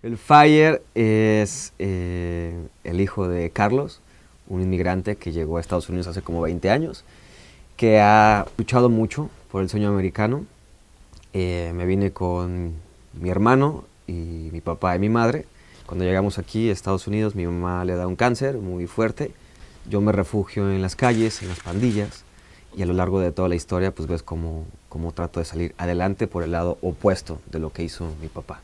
El Fire es eh, el hijo de Carlos, un inmigrante que llegó a Estados Unidos hace como 20 años, que ha luchado mucho por el sueño americano. Eh, me vine con mi hermano y mi papá y mi madre. Cuando llegamos aquí a Estados Unidos, mi mamá le da un cáncer muy fuerte. Yo me refugio en las calles, en las pandillas, y a lo largo de toda la historia, pues ves cómo, cómo trato de salir adelante por el lado opuesto de lo que hizo mi papá.